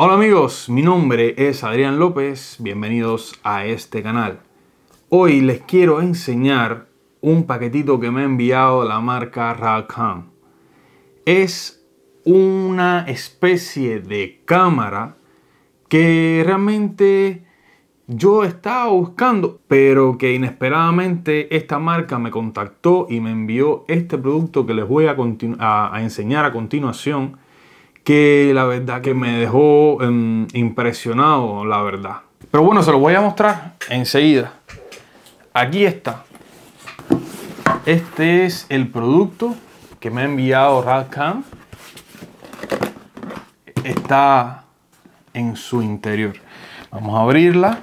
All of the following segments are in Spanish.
Hola amigos, mi nombre es Adrián López, bienvenidos a este canal. Hoy les quiero enseñar un paquetito que me ha enviado la marca Rackham. Es una especie de cámara que realmente yo estaba buscando, pero que inesperadamente esta marca me contactó y me envió este producto que les voy a enseñar a continuación que la verdad que me dejó em, impresionado, la verdad. Pero bueno, se lo voy a mostrar enseguida. Aquí está. Este es el producto que me ha enviado Radcam. Está en su interior. Vamos a abrirla.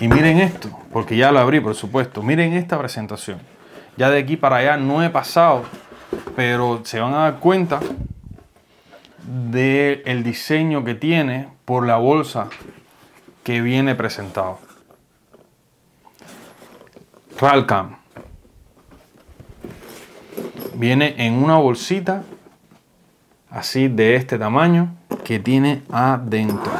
Y miren esto, porque ya lo abrí, por supuesto. Miren esta presentación. Ya de aquí para allá no he pasado, pero se van a dar cuenta del el diseño que tiene por la bolsa que viene presentado. Ralcam. Viene en una bolsita así de este tamaño que tiene adentro.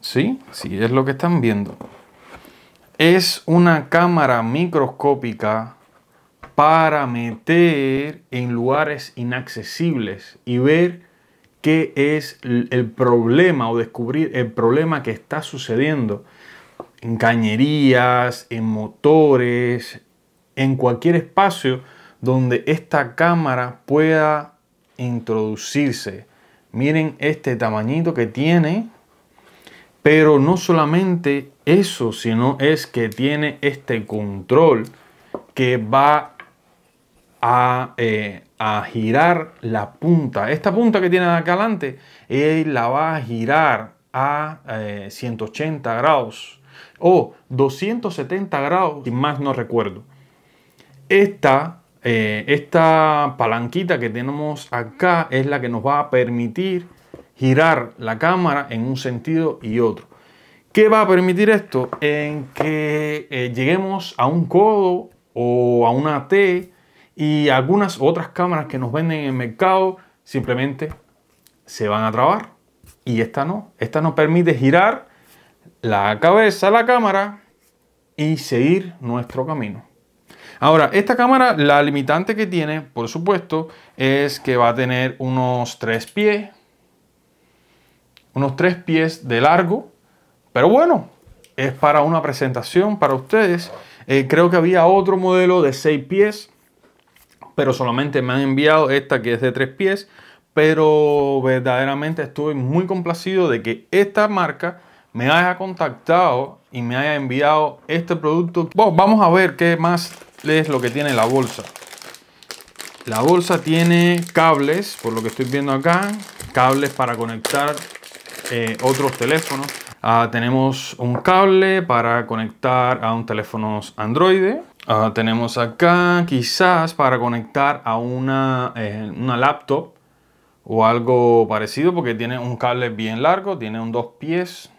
Sí, sí es lo que están viendo es una cámara microscópica para meter en lugares inaccesibles y ver qué es el problema o descubrir el problema que está sucediendo en cañerías, en motores, en cualquier espacio donde esta cámara pueda introducirse. Miren este tamañito que tiene pero no solamente eso, sino es que tiene este control que va a, eh, girar la punta. Esta punta que tiene acá adelante, la va a girar a 180 eh, grados o 270 grados, Sin más no recuerdo. Eh, esta palanquita que tenemos acá es la que nos va a permitir girar la cámara en un sentido y otro. ¿Qué va a permitir esto? En que eh, lleguemos a un codo o a una T y algunas otras cámaras que nos venden en el mercado simplemente se van a trabar. Y esta no. Esta nos permite girar la cabeza, la cámara y seguir nuestro camino. Ahora, esta cámara, la limitante que tiene, por supuesto, es que va a tener unos tres pies, unos tres pies de largo, pero bueno, es para una presentación para ustedes. Eh, creo que había otro modelo de seis pies, pero solamente me han enviado esta que es de tres pies, pero verdaderamente estuve muy complacido de que esta marca me haya contactado y me haya enviado este producto. vamos a ver qué más es lo que tiene la bolsa. La bolsa tiene cables, por lo que estoy viendo acá, cables para conectar eh, otros teléfonos. Ah, tenemos un cable para conectar a un teléfono Android. Ah, tenemos acá quizás para conectar a eh, una, laptop o algo parecido porque tiene un cable bien largo, tiene un dos pies,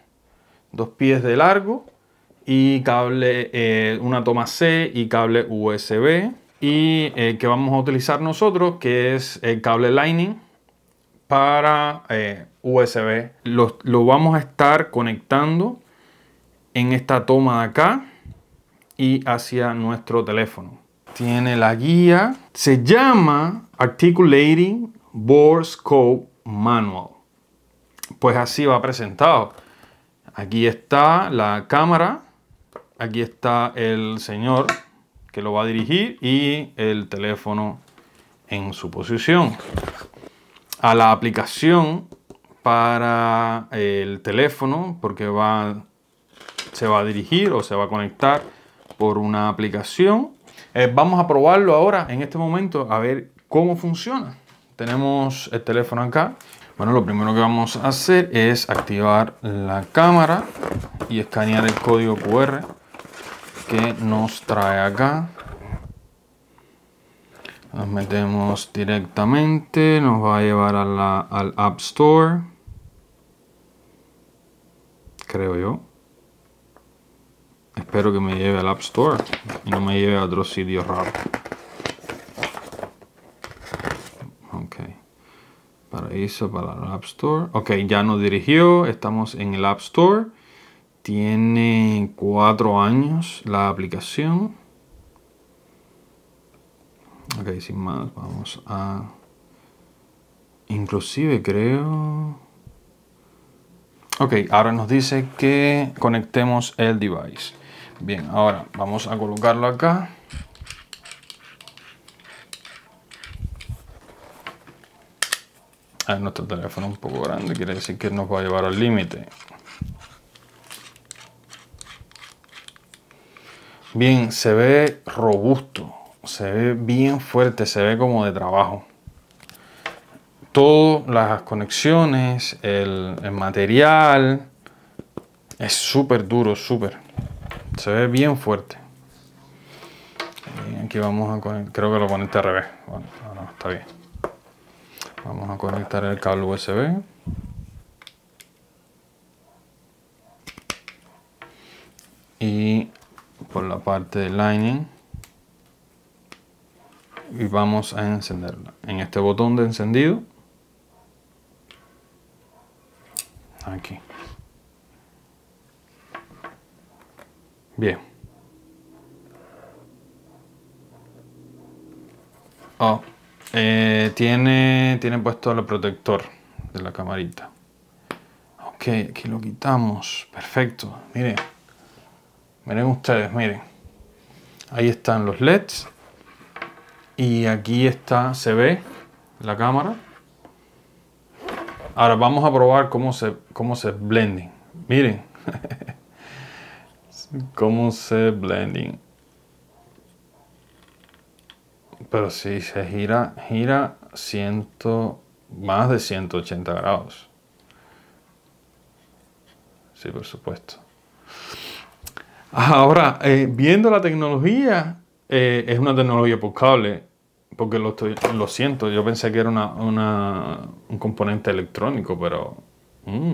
dos pies de largo y cable, eh, una toma C y cable USB y que vamos a utilizar nosotros que es el cable Lightning para eh, USB. Lo, lo vamos a estar conectando en esta toma de acá y hacia nuestro teléfono. Tiene la guía. Se llama Articulating Board Scope Manual. Pues así va presentado. Aquí está la cámara. Aquí está el señor que lo va a dirigir y el teléfono en su posición a la aplicación para el teléfono porque va, se va a dirigir o se va a conectar por una aplicación. Eh, vamos a probarlo ahora en este momento a ver cómo funciona. Tenemos el teléfono acá. Bueno, lo primero que vamos a hacer es activar la cámara y escanear el código QR que nos trae acá nos metemos directamente, nos va a llevar a al App Store. Creo yo. Espero que me lleve al App Store y no me lleve a otro sitio raro. Ok. Paraíso para el App Store. Ok, ya nos dirigió. Estamos en el App Store. Tiene cuatro años la aplicación. Ok, sin más, vamos a... Inclusive creo... Ok, ahora nos dice que conectemos el device. Bien, ahora vamos a colocarlo acá. A ah, ver, nuestro teléfono es un poco grande, quiere decir que nos va a llevar al límite. Bien, se ve robusto se ve bien fuerte, se ve como de trabajo. Todas las conexiones, el, material, es súper duro, súper. Se ve bien fuerte. aquí vamos a conectar, creo que lo conecté al revés. Bueno, está bien. Vamos a conectar el cable USB. Y por la parte de lining y vamos a encenderla. En este botón de encendido. Aquí. Bien. Oh, eh, tiene, tiene puesto el protector de la camarita. Ok, aquí lo quitamos. Perfecto. Miren. Miren ustedes, miren. Ahí están los LEDs. Y aquí está, se ve la cámara. Ahora vamos a probar cómo se, cómo se blending. Miren. cómo se blending. Pero si se gira, gira ciento, más de 180 grados. Sí, por supuesto. Ahora, eh, viendo la tecnología, eh, es una tecnología por porque lo, siento, yo pensé que era un componente electrónico, pero, mm,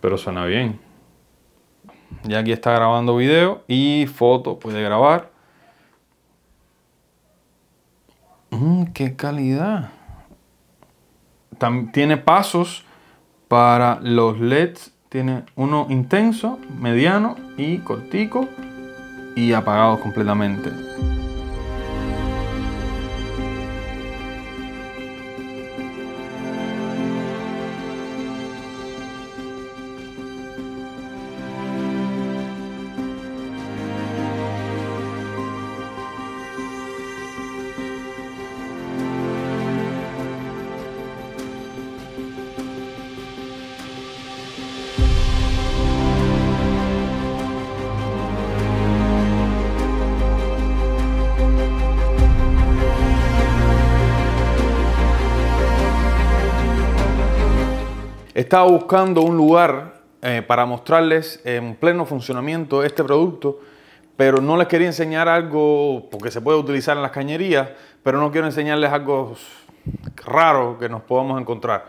pero suena bien. Ya aquí está grabando video y foto puede grabar. Mm, ¡Qué calidad! tiene pasos para los LEDs. Tiene uno intenso, mediano y cortico y apagado completamente. Estaba buscando un lugar eh, para mostrarles en pleno funcionamiento este producto, pero no les quería enseñar algo porque se puede utilizar en las cañerías, pero no quiero enseñarles algo raro que nos podamos encontrar.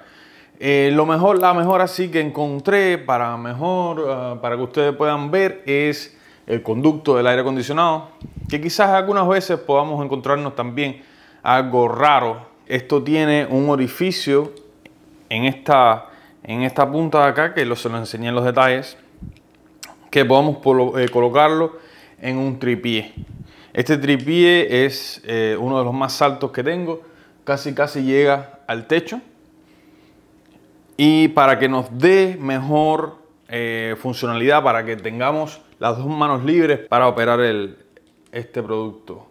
Eh, lo mejor, la mejor así que encontré para mejor, eh, para que ustedes puedan ver es el conducto del aire acondicionado, que quizás algunas veces podamos encontrarnos también algo raro. Esto tiene un orificio en esta, en esta punta de acá, que lo, se lo enseñé en los detalles, que podamos eh, colocarlo en un tripié. Este tripié es eh, uno de los más altos que tengo, casi casi llega al techo. Y para que nos dé mejor eh, funcionalidad, para que tengamos las dos manos libres para operar el, este producto.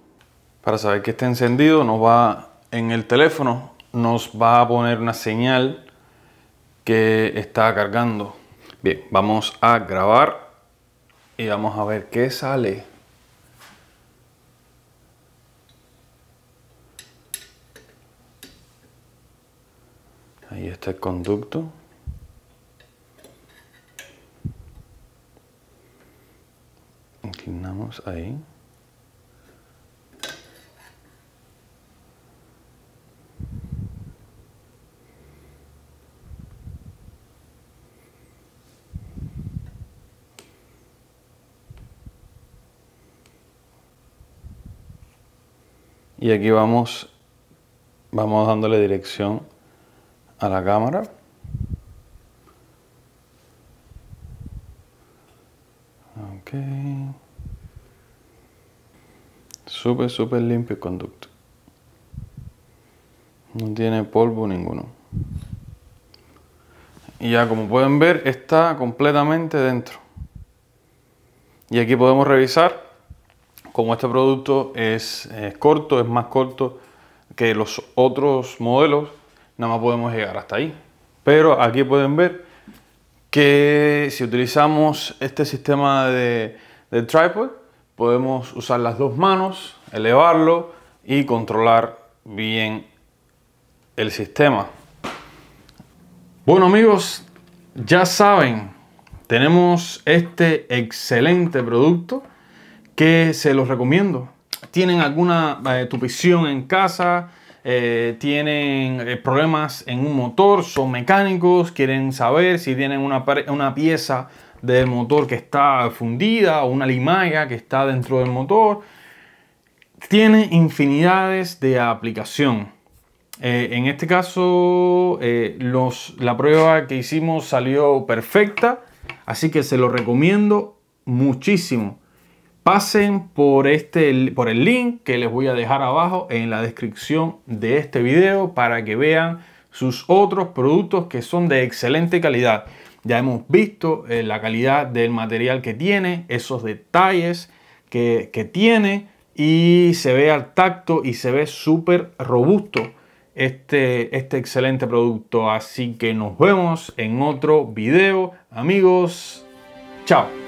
Para saber que está encendido, nos va en el teléfono, nos va a poner una señal que está cargando. Bien, vamos a grabar y vamos a ver qué sale. Ahí está el conducto. Inclinamos ahí. y aquí vamos, vamos dándole dirección a la cámara. Ok. Súper, súper limpio el conducto. No tiene polvo ninguno. Y ya como pueden ver está completamente dentro. Y aquí podemos revisar como este producto es, eh, corto, es más corto que los otros modelos, nada más podemos llegar hasta ahí. Pero aquí pueden ver que si utilizamos este sistema de, de tripod, podemos usar las dos manos, elevarlo y controlar bien el sistema. Bueno amigos, ya saben, tenemos este excelente producto que se los recomiendo. ¿Tienen alguna eh, tupición en casa? Eh, tienen eh, problemas en un motor, son mecánicos, quieren saber si tienen una, pieza del motor que está fundida o una limaya que está dentro del motor. Tiene infinidades de aplicación. en este caso, la prueba que hicimos salió perfecta, así que se los recomiendo muchísimo pasen por, este, por el link que les voy a dejar abajo en la descripción de este video para que vean sus otros productos que son de excelente calidad. Ya hemos visto eh, la calidad del material que tiene, esos detalles que, tiene y se ve al tacto y se ve súper robusto este, este excelente producto. Así que nos vemos en otro video. Amigos, chao.